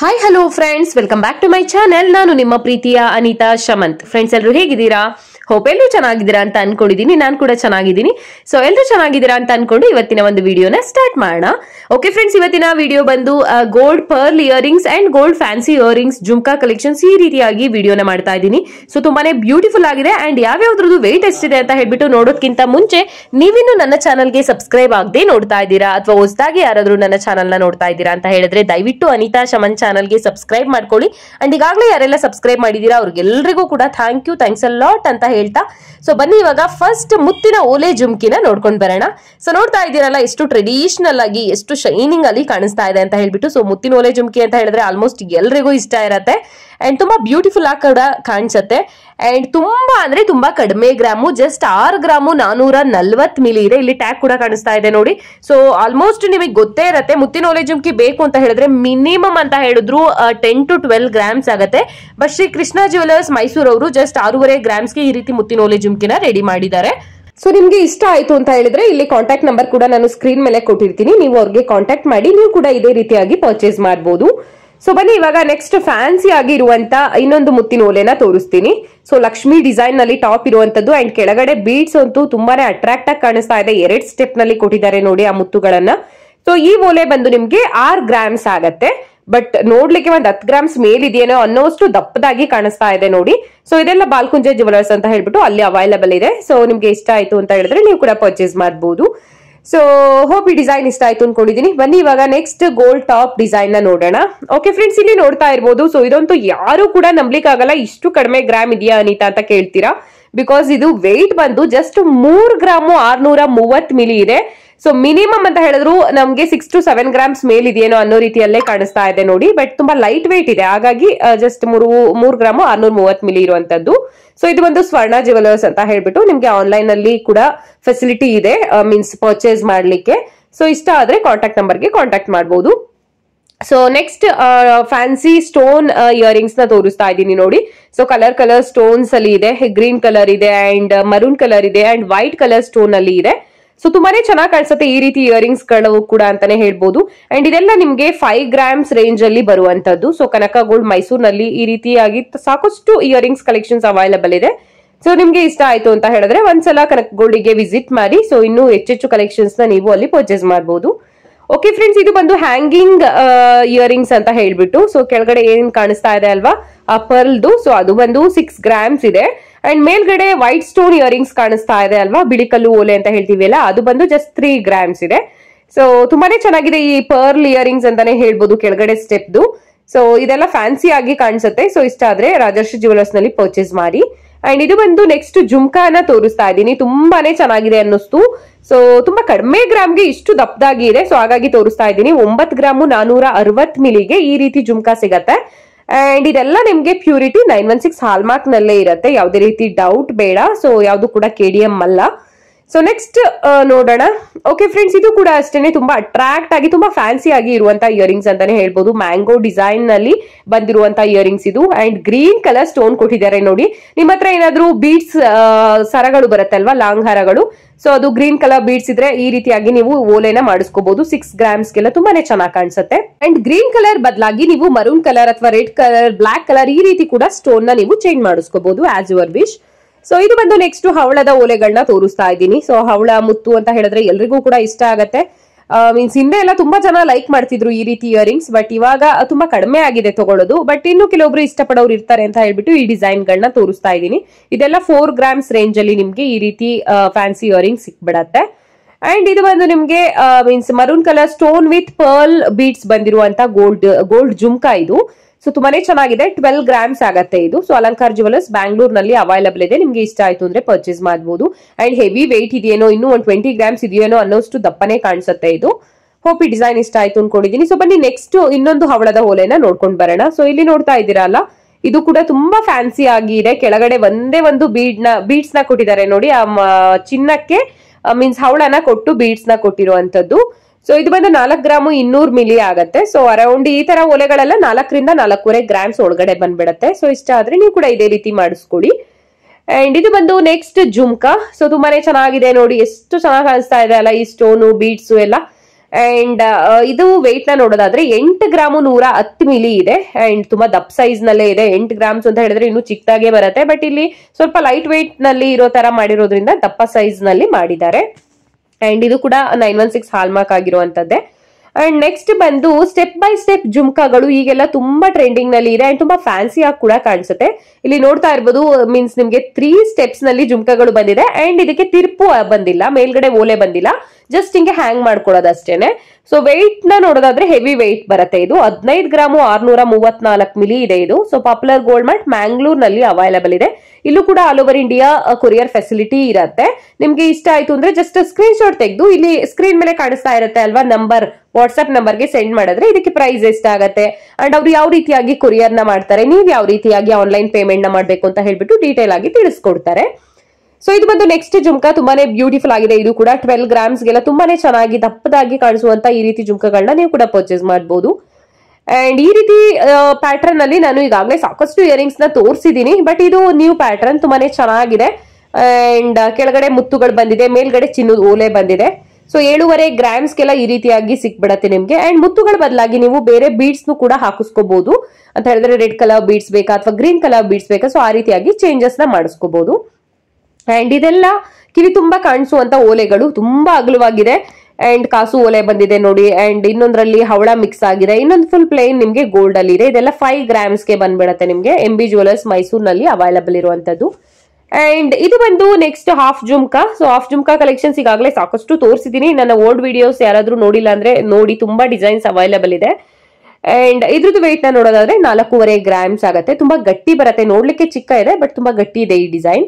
hi hello friends welcome back to my channel ನಾನು ನಿಮ್ಮ ಪ್ರೀತಿಯ ಅನಿತಾ ಶಮಂತ್ ಫ್ರೆಂಡ್ಸ್ ಎಲ್ಲರೂ ಹೇಗಿದ್ದೀರಾ ಹೋಪ್ ಎಲ್ಲರೂ ಚೆನ್ನಾಗಿದ್ದೀರಾ ಅಂತ ಅನ್ಕೊಂಡಿದ್ದೀನಿ ನಾನು ಕೂಡ ಚೆನ್ನಾಗಿದ್ದೀನಿ ಸೊ ಎಲ್ಲರೂ ಚೆನ್ನಾಗಿದ್ದೀರಾ ಅಂತ ಅನ್ಕೊಂಡು ಇವತ್ತಿನ ಒಂದು ವಿಡಿಯೋನ ಸ್ಟಾರ್ಟ್ ಮಾಡೋಣ ಓಕೆ ಫ್ರೆಂಡ್ಸ್ ಇವತ್ತಿನ ವಿಡಿಯೋ ಬಂದು gold pearl earrings and gold fancy earrings jhumka collections ಈ ರೀತಿಯಾಗಿ ವಿಡಿಯೋನ ಮಾಡ್ತಾ ಇದ್ದೀನಿ ಸೊ ತುಂಬಾನೇ ಬ್ಯೂಟಿಫುಲ್ ಆಗಿದೆ ಅಂಡ್ ಯಾವ್ಯಾವ್ದ್ರದ್ದು ವೆಯ್ಟ್ ಎಷ್ಟಿದೆ ಅಂತ ಹೇಳ್ಬಿಟ್ಟು ನೋಡೋದಕ್ಕಿಂತ ಮುಂಚೆ ನೀವಿನ್ನು ನನ್ನ ಚಾನಲ್ಗೆ ಸಬ್ಸ್ಕ್ರೈಬ್ ಆಗದೆ ನೋಡ್ತಾ ಇದ್ದೀರಾ ಅಥವಾ ಹೊಸದಾಗಿ ಯಾರಾದರೂ ನನ್ನ ಚಾನಲ್ನ ನೋಡ್ತಾ ಇದ್ದೀರಾ ಅಂತ ಹೇಳಿದ್ರೆ ದಯವಿಟ್ಟು ಅನಿತಾ ಶಮನ್ ಚಾನಲ್ಗೆ ಸಬ್ಸ್ಕ್ರೈಬ್ ಮಾಡ್ಕೊಳ್ಳಿ ಅಂಡ್ ಈಗಾಗಲೇ ಯಾರೆಲ್ಲ ಸಬ್ಸ್ಕ್ರೈಬ್ ಮಾಡಿದೀರಾ ಅವ್ರಿಗೆಲ್ಲರಿಗೂ ಕೂಡ thank you thanks a lot ಅಂತ ಹೇಳ್ತಾ ಸೊ ಬನ್ನಿ ಇವಾಗ ಫಸ್ಟ್ ಮುತ್ತಿನ ಓಲೆ ಜುಮ್ಕಿನ ನೋಡ್ಕೊಂಡು ಬರೋಣ ಸೊ ನೋಡ್ತಾ ಇದ್ದೀರಲ್ಲ ಎಷ್ಟು ಟ್ರೆಡಿಷನಲ್ ಆಗಿ ಎಷ್ಟು ಶೈನಿಂಗ್ ಅಲ್ಲಿ ಕಾಣಿಸ್ತಾ ಇದೆ ಅಂತ ಹೇಳ್ಬಿಟ್ಟು ಸೊ ಮುತ್ತಿನ ಓಲೆ ಜುಮ್ಕಿ ಅಂತ ಹೇಳಿದ್ರೆ ಆಲ್ಮೋಸ್ಟ್ ಎಲ್ರಿಗೂ ಇಷ್ಟ ಇರತ್ತೆ ಅಂಡ್ ತುಂಬಾ ಬ್ಯೂಟಿಫುಲ್ ಆಗಿ ಕೂಡ ಕಾಣಿಸುತ್ತೆ ಅಂಡ್ ತುಂಬಾ ಅಂದ್ರೆ ತುಂಬಾ ಕಡಿಮೆ ಗ್ರಾಮು ಜಸ್ಟ್ ಆರು ಗ್ರಾಮು ನಾನೂರ ನಲ್ವತ್ ಮಿಲಿ ಇದೆ ಇಲ್ಲಿ ಟ್ಯಾಗ್ ಕೂಡ ಕಾಣಿಸ್ತಾ ಇದೆ ನೋಡಿ ಸೊ ಆಲ್ಮೋಸ್ಟ್ ನಿಮಗೆ ಗೊತ್ತೇ ಇರತ್ತೆ ಮುತ್ತಿನ ಓಲೆ ಜುಮ್ಕಿ ಬೇಕು ಅಂತ ಹೇಳಿದ್ರೆ ಮಿನಿಮಮ್ ಅಂತ ಹೇಳಿದ್ರು ಟೆನ್ ಟು ಟ್ವೆಲ್ ಗ್ರಾಮ್ಸ್ ಆಗುತ್ತೆ ಬಟ್ ಶ್ರೀ ಕೃಷ್ಣ ಜ್ಯುವೆಲರ್ಸ್ ಮೈಸೂರು ಅವರು ಜಸ್ಟ್ ಆರೂವರೆ ಗ್ರಾಮ್ಸ್ಗೆ ಈ ರೀತಿ ರೀತಿ ಓಲೆ ಜುಮ್ಕಿನ ರೆಡಿ ಮಾಡಿದ್ದಾರೆ ಸೊ ನಿಮ್ಗೆ ಇಷ್ಟ ಆಯ್ತು ಅಂತ ಹೇಳಿದ್ರೆ ಇಲ್ಲಿ ಕಾಂಟ್ಯಾಕ್ಟ್ ನಂಬರ್ ಕೂಡ ನಾನು ಸ್ಕ್ರೀನ್ ಮೇಲೆ ಕೊಟ್ಟಿರ್ತೀನಿ ನೀವು ಅವ್ರಿಗೆ ಕಾಂಟ್ಯಾಕ್ಟ್ ಮಾಡಿ ನೀವು ಕೂಡ ಇದೇ ರೀತಿಯಾಗಿ ಪರ್ಚೇಸ್ ಮಾಡಬಹುದು ಸೊ ಬನ್ನಿ ಇವಾಗ ನೆಕ್ಸ್ಟ್ ಫ್ಯಾನ್ಸಿ ಆಗಿರುವಂತ ಇನ್ನೊಂದು ಮುತ್ತಿನ ಓಲೆನ ತೋರಿಸ್ತೀನಿ ಸೊ ಲಕ್ಷ್ಮಿ ಡಿಸೈನ್ ನಲ್ಲಿ ಟಾಪ್ ಇರುವಂತದ್ದು ಅಂಡ್ ಕೆಳಗಡೆ ಬೀಡ್ಸ್ ಅಂತೂ ತುಂಬಾನೇ ಅಟ್ರಾಕ್ಟ್ ಆಗಿ ಕಾಣಿಸ್ತಾ ಇದೆ ಎರಡ್ ಸ್ಟೆಪ್ ನಲ್ಲಿ ಕೊಟ್ಟಿದ್ದಾರೆ ನೋಡಿ ಆ ಮುತ್ತುಗಳನ್ನ ಸೊ ಈ ಓಲೆ ಬಂದು ನಿಮ್ಗೆ ಆರ್ ಗ್ರಾಮ್ಸ್ ಆಗತ್ತೆ ಬಟ್ ನೋಡ್ಲಿಕ್ಕೆ ಒಂದ್ ಹತ್ತು ಗ್ರಾಮ್ಸ್ ಮೇಲಿದೆಯೇನೋ ಅನ್ನೋಷ್ಟು ದಪ್ಪದಾಗಿ ಕಾಣಿಸ್ತಾ ಇದೆ ನೋಡಿ ಸೊ ಇದೆಲ್ಲ ಬಾಲ್ಕುಂಜೆ ಜುವೆಲರ್ಸ್ ಅಂತ ಹೇಳ್ಬಿಟ್ಟು ಅಲ್ಲಿ ಅವೈಲಬಲ್ ಇದೆ ಸೊ ನಿಮ್ಗೆ ಇಷ್ಟ ಆಯ್ತು ಅಂತ ಹೇಳಿದ್ರೆ ನೀವು ಕೂಡ ಪರ್ಚೇಸ್ ಮಾಡಬಹುದು ಸೊ ಹೋಪ್ ಈ ಡಿಸೈನ್ ಇಷ್ಟ ಆಯ್ತು ಅನ್ಕೊಂಡಿದೀನಿ ಬನ್ನಿ ಇವಾಗ ನೆಕ್ಸ್ಟ್ ಗೋಲ್ಡ್ ಟಾಪ್ ಡಿಸೈನ್ ನ ನೋಡೋಣ ಓಕೆ ಫ್ರೆಂಡ್ಸ್ ಇಲ್ಲಿ ನೋಡ್ತಾ ಇರ್ಬೋದು ಸೊ ಇದಂತೂ ಯಾರು ಕೂಡ ನಂಬ್ಲಿಕ್ಕಾಗಲ್ಲ ಆಗಲ್ಲ ಇಷ್ಟು ಕಡಿಮೆ ಗ್ರಾಮ್ ಇದೆಯಾ ಅನಿತಾ ಅಂತ ಕೇಳ್ತೀರಾ ಬಿಕಾಸ್ ಇದು ವೆಯ್ಟ್ ಬಂದು ಜಸ್ಟ್ ಮೂರ್ ಗ್ರಾಮು ಆರ್ನೂರ ಮೂವತ್ತು ಮಿಲಿ ಇದೆ ಸೊ ಮಿನಿಮಮ್ ಅಂತ ಹೇಳಿದ್ರು ನಮಗೆ ಸಿಕ್ಸ್ ಟು ಸೆವೆನ್ ಗ್ರಾಮ್ಸ್ ಮೇಲಿದೆಯೇನೋ ಅನ್ನೋ ರೀತಿಯಲ್ಲೇ ಕಾಣಿಸ್ತಾ ಇದೆ ನೋಡಿ ಬಟ್ ತುಂಬಾ ಲೈಟ್ ವೆಯ್ಟ್ ಇದೆ ಹಾಗಾಗಿ ಜಸ್ಟ್ ಮೂರು ಮೂರು ಗ್ರಾಮು ಆರ್ನೂರ್ ಮೂವತ್ ಮಿಲಿ ಇರುವಂತದ್ದು ಸೊ ಇದು ಒಂದು ಸ್ವರ್ಣ ಜುವೆಲರ್ಸ್ ಅಂತ ಹೇಳ್ಬಿಟ್ಟು ನಿಮ್ಗೆ ಆನ್ಲೈನ್ ಅಲ್ಲಿ ಕೂಡ ಫೆಸಿಲಿಟಿ ಇದೆ ಮೀನ್ಸ್ ಪರ್ಚೇಸ್ ಮಾಡ್ಲಿಕ್ಕೆ ಸೊ ಇಷ್ಟ ಆದ್ರೆ ಕಾಂಟ್ಯಾಕ್ಟ್ ನಂಬರ್ಗೆ ಕಾಂಟ್ಯಾಕ್ಟ್ ಮಾಡಬಹುದು so next fancy stone earrings ನ ತೋರಿಸ್ತಾ ಇದ್ದೀನಿ ನೋಡಿ ಸೊ ಕಲರ್ ಕಲರ್ ಸ್ಟೋನ್ಸ್ ಅಲ್ಲಿ ಇದೆ ಗ್ರೀನ್ ಕಲರ್ ಇದೆ ಅಂಡ್ ಮರೂನ್ ಕಲರ್ ಇದೆ ಅಂಡ್ ವೈಟ್ ಕಲರ್ ಸ್ಟೋನ್ ಅಲ್ಲಿ ಇದೆ ಸೊ ತುಂಬಾನೇ ಚೆನ್ನಾಗಿ ಕಾಣಿಸುತ್ತೆ ಈ ರೀತಿ ಇಯರಿಂಗ್ಸ್ ಗಳು ಕೂಡ ಅಂತಾನೆ ಹೇಳ್ಬೋದು ಅಂಡ್ ಇದೆಲ್ಲ ನಿಮಗೆ ಫೈವ್ ಗ್ರಾಮ್ಸ್ ರೇಂಜ್ ಅಲ್ಲಿ ಬರುವಂತದ್ದು ಸೊ ಕನಕ ಗೋಲ್ಡ್ ಮೈಸೂರಿನಲ್ಲಿ ಈ ರೀತಿಯಾಗಿ ಸಾಕಷ್ಟು ಇಯರಿಂಗ್ಸ್ ಕಲೆಕ್ಷನ್ಸ್ ಅವೈಲಬಲ್ ಇದೆ ಸೊ ನಿಮ್ಗೆ ಇಷ್ಟ ಆಯ್ತು ಅಂತ ಹೇಳಿದ್ರೆ ಒಂದ್ಸಲ ಕನಕ ಗೆ ವಿಸಿಟ್ ಮಾಡಿ ಸೊ ಇನ್ನು ಹೆಚ್ಚೆಚ್ಚು ಕಲೆಕ್ಷನ್ಸ್ ನ ನೀವು ಅಲ್ಲಿ ಪರ್ಚೇಸ್ ಮಾಡಬಹುದು ಓಕೆ ಫ್ರೆಂಡ್ಸ್ ಇದು ಬಂದು ಹ್ಯಾಂಗಿಂಗ್ ಇಯರಿಂಗ್ಸ್ ಅಂತ ಹೇಳ್ಬಿಟ್ಟು ಸೊ ಕೆಳಗಡೆ ಏನ್ ಕಾಣಿಸ್ತಾ ಇದೆ ಅಲ್ವಾ ಆ ಪರ್ಲ್ದು ಸೊ ಅದು ಬಂದು ಸಿಕ್ಸ್ ಗ್ರಾಮ್ಸ್ ಇದೆ ಅಂಡ್ ಮೇಲ್ಗಡೆ ವೈಟ್ ಸ್ಟೋನ್ ಇಯರಿಂಗ್ಸ್ ಕಾಣಿಸ್ತಾ ಇದೆ ಅಲ್ವಾ ಬಿಳಿಕಲ್ಲು ಓಲೆ ಅಂತ ಹೇಳ್ತೀವಿ ಅಲ್ಲ ಅದು ಬಂದು ಜಸ್ಟ್ ತ್ರೀ ಗ್ರಾಮ್ಸ್ ಇದೆ ಸೊ ತುಂಬಾನೇ ಚೆನ್ನಾಗಿದೆ ಈ ಪರ್ಲ್ ಇಯರಿಂಗ್ಸ್ ಅಂತಾನೆ ಹೇಳ್ಬೋದು ಕೆಳಗಡೆ ಸ್ಟೆಪ್ದು ಸೊ ಇದೆಲ್ಲ ಫ್ಯಾನ್ಸಿ ಆಗಿ ಕಾಣಿಸುತ್ತೆ ಸೊ ಇಷ್ಟ ಆದ್ರೆ ರಾಜರ್ಷಿ ಜುವೆಲರ್ಸ್ ನಲ್ಲಿ ಪರ್ಚೇಸ್ ಮಾಡಿ ಅಂಡ್ ಇದು ಬಂದು ನೆಕ್ಸ್ಟ್ ಜುಮ್ಕಾನ ತೋರಿಸ್ತಾ ಇದ್ದೀನಿ ತುಂಬಾನೇ ಚೆನ್ನಾಗಿದೆ ಅನ್ನಿಸ್ತು ಸೊ ತುಂಬಾ ಕಡಿಮೆ ಗ್ರಾಮ್ಗೆ ಇಷ್ಟು ದಪ್ಪದಾಗಿ ಇದೆ ಸೊ ಹಾಗಾಗಿ ತೋರಿಸ್ತಾ ಇದ್ದೀನಿ ಒಂಬತ್ತು ಗ್ರಾಮು ನಾನೂರ ಅರವತ್ ಮಿಲಿಗೆ ಈ ರೀತಿ ಜುಮ್ಕಾ ಸಿಗತ್ತೆ ಅಂಡ್ ಇದೆಲ್ಲ ನಿಮ್ಗೆ purity nine one six hallmark ನಲ್ಲೇ ಇರುತ್ತೆ ಯಾವುದೇ ರೀತಿ ಡೌಟ್ ಬೇಡ ಸೊ ಯಾವುದು ಕೂಡ ಕೆ ಅಲ್ಲ ಸೊ ನೆಕ್ಸ್ಟ್ uh, ನೋಡೋಣ ಓಕೆ ಫ್ರೆಂಡ್ಸ್ ಇದು ಕೂಡ ಅಷ್ಟೇ ತುಂಬಾ ಅಟ್ರಾಕ್ಟ್ ಆಗಿ ತುಂಬಾ ಫ್ಯಾನ್ಸಿ ಆಗಿ ಇರುವಂತ ಇಯರಿಂಗ್ಸ್ ಅಂತಾನೆ ಹೇಳ್ಬೋದು ಮ್ಯಾಂಗೋ ಡಿಸೈನ್ ನಲ್ಲಿ ಬಂದಿರುವಂತ ಇಯರಿಂಗ್ಸ್ ಇದು ಅಂಡ್ ಗ್ರೀನ್ ಕಲರ್ ಸ್ಟೋನ್ ಕೊಟ್ಟಿದ್ದಾರೆ ನೋಡಿ ನಿಮ್ಮ ಹತ್ರ ಏನಾದ್ರೂ ಬೀಡ್ಸ್ ಸರಗಳು ಬರುತ್ತಲ್ವಾ ಲಾಂಗ್ ಹಾರಗಳು ಸೊ ಅದು ಗ್ರೀನ್ ಕಲರ್ ಬೀಡ್ಸ್ ಇದ್ರೆ ಈ ರೀತಿಯಾಗಿ ನೀವು ಓಲೆನ ಮಾಡಿಸ್ಕೋಬಹುದು ಸಿಕ್ಸ್ ಗ್ರಾಮ್ಸ್ ಗೆಲ್ಲ ತುಂಬಾನೇ ಚೆನ್ನಾಗಿ ಕಾಣಿಸುತ್ತೆ ಅಂಡ್ ಗ್ರೀನ್ ಕಲರ್ ಬದಲಾಗಿ ನೀವು ಮರೂನ್ ಕಲರ್ ಅಥವಾ ರೆಡ್ ಕಲರ್ ಬ್ಲಾಕ್ ಕಲರ್ ಈ ರೀತಿ ಕೂಡ ಸ್ಟೋನ್ ನ ನೀವು ಚೇಂಜ್ ಮಾಡಿಸ್ಕೋಬಹುದು ಆಸ್ ಯುವರ್ ವಿಶ್ ಸೊ ಇದು ಬಂದು ನೆಕ್ಸ್ಟ್ ಹವಳದ ಓಲೆಗಳನ್ನ ತೋರಿಸ್ತಾ ಇದ್ದೀನಿ ಸೊ ಹವಳ ಮುತ್ತು ಅಂತ ಹೇಳಿದ್ರೆ ಎಲ್ರಿಗೂ ಕೂಡ ಇಷ್ಟ ಆಗತ್ತೆ ಮೀನ್ಸ್ ಹಿಂದೆ ಎಲ್ಲ ತುಂಬಾ ಜನ ಲೈಕ್ ಮಾಡ್ತಿದ್ರು ಈ ರೀತಿ ಇಯರಿಂಗ್ಸ್ ಬಟ್ ಇವಾಗ ತುಂಬಾ ಕಡಿಮೆ ಆಗಿದೆ ತಗೊಳ್ಳೋದು ಬಟ್ ಇನ್ನು ಕೆಲವೊಬ್ರು ಇಷ್ಟಪಡೋರು ಇರ್ತಾರೆ ಅಂತ ಹೇಳ್ಬಿಟ್ಟು ಈ ಡಿಸೈನ್ ತೋರಿಸ್ತಾ ಇದ್ದೀನಿ ಇದೆಲ್ಲ ಫೋರ್ ಗ್ರಾಮ್ಸ್ ರೇಂಜ್ ಅಲ್ಲಿ ನಿಮ್ಗೆ ಈ ರೀತಿ ಫ್ಯಾನ್ಸಿ ಇಯರಿಂಗ್ ಸಿಕ್ಬಿಡತ್ತೆ ಅಂಡ್ ಇದು ಬಂದು ನಿಮ್ಗೆ means maroon colour stone with pearl beads ಬಂದಿರುವಂತ ಗೋಲ್ಡ್ ಗೋಲ್ಡ್ ಜುಮ್ಕಾ ಇದು ಸೊ ತುಂಬಾನೇ ಚೆನ್ನಾಗಿದೆ ಟ್ವೆಲ್ ಗ್ರಾಮ್ಸ್ ಆಗುತ್ತೆ ಇದು ಸೊ ಅಲಂಕಾರ್ ಜುವೆಲರ್ಸ್ ಬ್ಯಾಂಗ್ಳೂರ್ನಲ್ಲಿ ಅವೈಲಬಲ್ ಇದೆ ನಿಮ್ಗೆ ಇಷ್ಟ ಆಯ್ತು ಅಂದ್ರೆ ಪರ್ಚೇಸ್ ಮಾಡಬಹುದು ಅಂಡ್ ಹೆವಿ ವೇಟ್ ಇದೆಯೇನೋ ಇನ್ನೂ ಒಂದು ಟ್ವೆಂಟಿ ಗ್ರಾಮ್ಸ್ ಇದೆಯೇನೋ ಅನ್ನೋಷ್ಟು ದಪ್ಪನೇ ಕಾಣಿಸುತ್ತೆ ಇದು ಹೋಪಿ ಡಿಸೈನ್ ಇಷ್ಟ ಆಯ್ತು ಅನ್ಕೊಂಡಿದೀನಿ ಸೊ ಬನ್ನಿ ನೆಕ್ಸ್ಟ್ ಇನ್ನೊಂದು ಹವಳದ ಹೋಲೆನ ನೋಡ್ಕೊಂಡು ಬರೋಣ ಸೊ ಇಲ್ಲಿ ನೋಡ್ತಾ ಇದ್ದೀರಲ್ಲ ಇದು ಕೂಡ ತುಂಬಾ ಫ್ಯಾನ್ಸಿ ಆಗಿದೆ ಕೆಳಗಡೆ ಒಂದೇ ಒಂದು ಬೀಡ್ ನ ಬೀಡ್ಸ್ ನ ಕೊಟ್ಟಿದ್ದಾರೆ ನೋಡಿ ಆ ಚಿನ್ನಕ್ಕೆ ಮೀನ್ಸ್ ಹವಳನ ಕೊಟ್ಟು ಬೀಡ್ಸ್ ನ ಕೊಟ್ಟಿರುವಂತದ್ದು ಸೊ ಇದು ಬಂದು ನಾಲ್ಕು ಗ್ರಾಮು ಇನ್ನೂರು ಮಿಲಿ ಆಗುತ್ತೆ ಸೊ ಅರೌಂಡ್ ಈ ತರ ಒಲೆಗಳೆಲ್ಲ ನಾಲ್ಕರಿಂದ ನಾಲ್ಕೂವರೆ ಗ್ರಾಮ್ಸ್ ಒಳಗಡೆ ಬಂದ್ಬಿಡತ್ತೆ ಸೊ ಇಷ್ಟ ಆದ್ರೆ ನೀವು ಕೂಡ ಇದೇ ರೀತಿ ಮಾಡಿಸ್ಕೊಡಿ ಅಂಡ್ ಇದು ಬಂದು ನೆಕ್ಸ್ಟ್ ಜುಮ್ಕಾ ಸೊ ತುಂಬಾನೇ ಚೆನ್ನಾಗಿದೆ ನೋಡಿ ಎಷ್ಟು ಚೆನ್ನಾಗಿ ಕಾಣಿಸ್ತಾ ಇದೆ ಅಲ್ಲ ಈ ಸ್ಟೋನು ಬೀಟ್ಸ್ ಎಲ್ಲ ಅಂಡ್ ಇದು ವೆಯ್ಟ್ ನ ನೋಡೋದಾದ್ರೆ ಎಂಟು ಗ್ರಾಮು ನೂರ ಹತ್ತು ಮಿಲಿ ಇದೆ ಅಂಡ್ ತುಂಬಾ ದಪ್ ಸೈಜ್ ನಲ್ಲೇ ಇದೆ ಎಂಟು ಗ್ರಾಮ್ಸ್ ಅಂತ ಹೇಳಿದ್ರೆ ಇನ್ನು ಚಿಕ್ಕದಾಗೆ ಬರುತ್ತೆ ಬಟ್ ಇಲ್ಲಿ ಸ್ವಲ್ಪ ಲೈಟ್ ವೆಯ್ಟ್ ನಲ್ಲಿ ಇರೋ ತರ ಮಾಡಿರೋದ್ರಿಂದ ದಪ್ಪ ಸೈಜ್ ನಲ್ಲಿ ಮಾಡಿದ್ದಾರೆ ಅಂಡ್ ಇದು ಕೂಡ ನೈನ್ ಒನ್ ಸಿಕ್ಸ್ ಹಾಲ್ಮಾರ್ಕ್ ಆಗಿರುವಂತದ್ದೇ ಅಂಡ್ ನೆಕ್ಸ್ಟ್ ಬಂದು ಸ್ಟೆಪ್ ಬೈ ಸ್ಟೆಪ್ ಜುಮ್ಕಾಗಳು ಈಗೆಲ್ಲ ತುಂಬಾ ಟ್ರೆಂಡಿಂಗ್ ನಲ್ಲಿ ಇದೆ ಅಂಡ್ ತುಂಬಾ ಫ್ಯಾನ್ಸಿ ಆಗಿ ಕೂಡ ಕಾಣಿಸುತ್ತೆ ಇಲ್ಲಿ ನೋಡ್ತಾ ಇರ್ಬೋದು ಮೀನ್ಸ್ ನಿಮ್ಗೆ ತ್ರೀ ಸ್ಟೆಪ್ಸ್ ನಲ್ಲಿ ಜುಮ್ಕಾಗಳು ಬಂದಿದೆ ಅಂಡ್ ಇದಕ್ಕೆ ತಿರುಪು ಬಂದಿಲ್ಲ ಮೇಲ್ಗಡೆ ಓಲೆ ಬಂದಿಲ್ಲ ಜಸ್ಟ್ ಹಿಂಗೆ ಹ್ಯಾಂಗ್ ಮಾಡ್ಕೊಳ್ಳೋದು ಅಷ್ಟೇನೆ ಸೊ ವೆಯ್ಟ್ ನ ನೋಡೋದಾದ್ರೆ ಹೆವಿ ವೆಯ್ಟ್ ಬರುತ್ತೆ ಇದು ಹದಿನೈದು ಗ್ರಾಮು ಆರ್ನೂರ ಮೂವತ್ನಾಲ್ಕು ಮಿಲಿ ಇದೆ ಇದು so Popular Gold Mart Mangalore ನಲ್ಲಿ ಅವೈಲೇಬಲ್ ಇದೆ ಇಲ್ಲೂ ಕೂಡ all over India courier facility ಇರುತ್ತೆ ನಿಮ್ಗೆ ಇಷ್ಟ ಆಯ್ತು ಅಂದ್ರೆ ಜಸ್ಟ್ ಸ್ಕ್ರೀನ್ ಶಾಟ್ ತೆಗೆದು ಇಲ್ಲಿ ಸ್ಕ್ರೀನ್ ಮೇಲೆ ಕಾಣಿಸ್ತಾ ಇರುತ್ತೆ ಅಲ್ವಾ ನಂಬರ್ ವಾಟ್ಸ್ಆಪ್ ನಂಬರ್ಗೆ ಸೆಂಡ್ ಮಾಡಿದ್ರೆ ಇದಕ್ಕೆ ಪ್ರೈಸ್ ಎಷ್ಟಾಗತ್ತೆ ಅಂಡ್ ಅವ್ರು ಯಾವ ರೀತಿಯಾಗಿ ಕೊರಿಯರ್ ನ ಮಾಡ್ತಾರೆ ನೀವು ಯಾವ ರೀತಿಯಾಗಿ ಆನ್ಲೈನ್ ಪೇಮೆಂಟ್ ನ ಮಾಡಬೇಕು ಅಂತ ಹೇಳ್ಬಿಟ್ಟು ಡೀಟೇಲ್ ಆಗಿ ತಿಳಿಸ್ಕೊಡ್ತಾರೆ ಸೊ ಇದು ಬಂದು ನೆಕ್ಸ್ಟ್ ಜುಮ್ಕಾ ತುಂಬಾನೇ ಬ್ಯೂಟಿಫುಲ್ ಆಗಿದೆ ಇದು ಕೂಡ ಟ್ವೆಲ್ ಗ್ರಾಮ್ಸ್ ಗೆಲ್ಲ ತುಂಬಾನೇ ಚೆನ್ನಾಗಿ ದಪ್ಪದಾಗಿ ಕಾಣಿಸುವಂತ ಈ ರೀತಿ ಜುಮ್ಕಾಗಳನ್ನ ನೀವು ಕೂಡ ಪರ್ಚೇಸ್ ಮಾಡಬಹುದು ಅಂಡ್ ಈ ರೀತಿ ಪ್ಯಾಟರ್ನ್ ಅಲ್ಲಿ ನಾನು ಈಗಾಗಲೇ ಸಾಕಷ್ಟು ಇಯರಿಂಗ್ಸ್ ನ ತೋರಿಸಿದೀನಿ ಬಟ್ ಇದು ನ್ಯೂ ಪ್ಯಾಟರ್ನ್ ತುಂಬಾನೇ ಚೆನ್ನಾಗಿದೆ ಅಂಡ್ ಕೆಳಗಡೆ ಮುತ್ತುಗಳು ಬಂದಿದೆ ಮೇಲ್ಗಡೆ ಚಿನ್ನದ ಓಲೆ ಬಂದಿದೆ ಸೊ ಏಳುವರೆ ಗ್ರಾಮ್ಸ್ಗೆಲ್ಲ ಗೆಲ್ಲ ಈ ರೀತಿಯಾಗಿ ಸಿಕ್ಬಿಡತ್ತೆ ನಿಮ್ಗೆ ಅಂಡ್ ಮುತ್ತುಗಳ ಬದಲಾಗಿ ನೀವು ಬೇರೆ ಬೀಡ್ಸ್ ಕೂಡ ಹಾಕಿಸ್ಕೋಬಹುದು ಅಂತ ಹೇಳಿದ್ರೆ ರೆಡ್ ಕಲರ್ ಬೀಡ್ಸ್ ಬೇಕಾ ಅಥವಾ ಗ್ರೀನ್ ಕಲರ್ ಬೀಡ್ಸ್ ಬೇಕಾ ಸೊ ಆ ರೀತಿಯಾಗಿ ಚೇಂಜಸ್ ನ ಮಾಡಿಸ್ಕೋಬಹುದು ಅಂಡ್ ಇದೆಲ್ಲ ಕಿವಿ ತುಂಬಾ ಕಾಣಿಸುವಂತ ಓಲೆಗಳು ತುಂಬಾ ಅಗಲವಾಗಿದೆ ಅಂಡ್ ಕಾಸು ಓಲೆ ಬಂದಿದೆ ನೋಡಿ ಅಂಡ್ ಇನ್ನೊಂದ್ರಲ್ಲಿ ಹವಳ ಮಿಕ್ಸ್ ಆಗಿದೆ ಇನ್ನೊಂದು ಫುಲ್ ಪ್ಲೇನ್ ನಿಮ್ಗೆ ಗೋಲ್ಡ್ ಅಲ್ಲಿ ಇದೆ ಇದೆಲ್ಲ ಫೈವ್ ಗ್ರಾಮ್ಸ್ಗೆ ಗೆ ಬಂದ್ಬಿಡತ್ತೆ ನಿಮ್ಗೆ ಎಂ ಬಿ ಜುವೆಲರ್ಸ್ ಮೈಸೂರಿನಲ್ಲಿ ಅವೈಲಬಲ್ ಇರುವಂತದ್ದು ಅಂಡ್ ಇದು ಬಂದು next half jhumka so half jhumka collections ಈಗಾಗಲೇ ಸಾಕಷ್ಟು ತೋರಿಸಿದೀನಿ ನನ್ನ ಓಲ್ಡ್ ವಿಡಿಯೋಸ್ ಯಾರಾದ್ರೂ ನೋಡಿಲ್ಲ ಅಂದ್ರೆ ನೋಡಿ ತುಂಬಾ ಡಿಸೈನ್ಸ್ ಅವೈಲಬಲ್ ಇದೆ ಅಂಡ್ ಇದ್ರದ್ದು ವೆಯ್ಟ್ ನೋಡೋದಾದ್ರೆ ನಾಲ್ಕೂವರೆ ಗ್ರಾಮ್ಸ್ ಆಗುತ್ತೆ ತುಂಬಾ ಗಟ್ಟಿ ಬರುತ್ತೆ ನೋಡ್ಲಿಕ್ಕೆ ಚಿಕ್ಕ ಇದೆ ಬಟ್ ತುಂಬಾ ಗಟ್ಟಿ ಇದೆ ಈ ಡಿಸೈನ್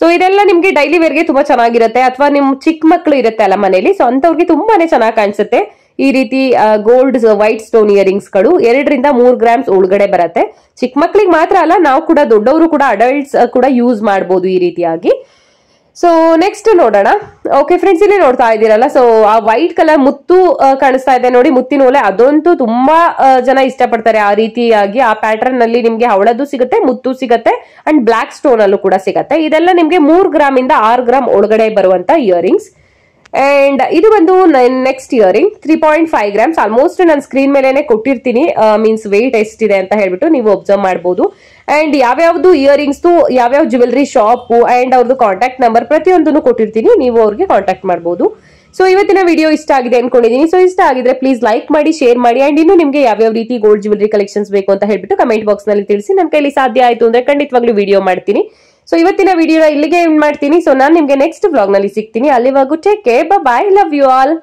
ಸೊ ಇದೆಲ್ಲ ನಿಮ್ಗೆ ಡೈಲಿ ವೇರ್ಗೆ ತುಂಬಾ ಚೆನ್ನಾಗಿರುತ್ತೆ ಅಥವಾ ನಿಮ್ ಚಿಕ್ಕ ಮಕ್ಕಳು ಇರುತ್ತೆ ಅಲ್ಲ ಮನೇಲಿ ಸೊ ಅಂತವ್ರಿಗೆ ತುಂಬಾನೇ ಚೆನ್ನಾಗಿ ಕಾಣಿಸುತ್ತೆ ಈ ರೀತಿ ಗೋಲ್ಡ್ ವೈಟ್ ಸ್ಟೋನ್ ಇಯರಿಂಗ್ಸ್ ಗಳು ಎರಡರಿಂದ ಮೂರ್ ಗ್ರಾಮ್ಸ್ ಒಳಗಡೆ ಬರುತ್ತೆ ಚಿಕ್ಕ ಮಕ್ಳಿಗೆ ಮಾತ್ರ ಅಲ್ಲ ನಾವು ಕೂಡ ದೊಡ್ಡವರು ಕೂಡ ಅಡಲ್ಟ್ಸ್ ಕೂಡ ಯೂಸ್ ಮಾಡಬಹುದು ಈ ರೀತಿಯಾಗಿ ಸೊ ನೆಕ್ಸ್ಟ್ ನೋಡೋಣ ಓಕೆ ಫ್ರೆಂಡ್ಸ್ ಇಲ್ಲಿ ನೋಡ್ತಾ ಇದ್ದೀರಲ್ಲ ಸೊ ಆ ವೈಟ್ ಕಲರ್ ಮುತ್ತು ಕಾಣಿಸ್ತಾ ಇದೆ ನೋಡಿ ಮುತ್ತಿನ ಓಲೆ ಅದಂತೂ ತುಂಬಾ ಜನ ಇಷ್ಟಪಡ್ತಾರೆ ಆ ರೀತಿಯಾಗಿ ಆ ಪ್ಯಾಟರ್ನ್ ಅಲ್ಲಿ ನಿಮ್ಗೆ ಅವಳದು ಸಿಗುತ್ತೆ ಮುತ್ತು ಸಿಗುತ್ತೆ ಅಂಡ್ ಬ್ಲಾಕ್ ಸ್ಟೋನ್ ಅಲ್ಲೂ ಕೂಡ ಸಿಗುತ್ತೆ ಇದೆಲ್ಲ ನಿಮ್ಗೆ ಮೂರ್ ಗ್ರಾಮ್ ಇಂದ ಆರು ಗ್ರಾಮ್ ಒಳಗಡೆ ಬರುವಂತ ಇಯರಿಂಗ್ಸ್ ಅಂಡ್ ಇದು ಬಂದು next earring three point five grams almost ನಾನು ಸ್ಕ್ರೀನ್ ಮೇಲೆ ಕೊಟ್ಟಿರ್ತೀನಿ ಮೀನ್ಸ್ ವೆಯ್ಟ್ ಎಷ್ಟಿದೆ ಅಂತ ಹೇಳ್ಬಿಟ್ಟು ನೀವು ಒಬ್ಸರ್ವ್ ಮಾಡ್ಬೋದು ಅಂಡ್ ಯಾವ್ಯಾವ್ದು ಇಯರಿಂಗ್ಸ್ ಯಾವ್ಯಾವ ಜ್ಯುವೆಲ್ರಿ ಶಾಪು ಅಂಡ್ ಅವ್ರದ್ದು ಕಾಂಟ್ಯಾಕ್ಟ್ ನಂಬರ್ ಪ್ರತಿಯೊಂದನ್ನು ಕೊಟ್ಟಿರ್ತೀನಿ ನೀವು ಅವ್ರಿಗೆ ಕಾಂಟ್ಯಾಕ್ಟ್ ಮಾಡಬಹುದು ಸೊ ಇವತ್ತಿನ ವಿಡಿಯೋ ಇಷ್ಟ ಆಗಿದೆ ಅನ್ಕೊಂಡಿದ್ದೀನಿ ಸೊ ಇಷ್ಟ ಆಗಿದ್ರೆ ಪ್ಲೀಸ್ ಲೈಕ್ ಮಾಡಿ ಶೇರ್ ಮಾಡಿ ಅಂಡ್ ಇನ್ನು ನಿಮಗೆ ಯಾವ್ಯಾವ ರೀತಿ ಗೋಲ್ಡ್ ಜ್ಯುವೆಲ್ರಿ ಕಲೆಕ್ಷನ್ಸ್ ಬೇಕು ಅಂತ ಹೇಳ್ಬಿಟ್ಟು ಕಮೆಂಟ್ ಬಾಕ್ಸ್ ನಲ್ಲಿ ತಿಳಿಸಿ ನನ್ನ ಕೈಲಿ ಸಾಧ್ಯ ಆಯಿತು ಅಂದ್ರೆ ಖಂಡಿತವಾಗ್ಲೂ ವಿಡಿಯೋ ಮಾಡ್ತೀನಿ ಸೊ ಇವತ್ತಿನ ವಿಡಿಯೋನ ಇಲ್ಲಿಗೆ ಮಾಡ್ತೀನಿ ಸೊ ನಾನು ನಿಮಗೆ ನೆಕ್ಸ್ಟ್ ಬ್ಲಾಗ್ ನಲ್ಲಿ ಸಿಗ್ತೀನಿ ಅಲ್ಲಿವಾಗ take care bye love you all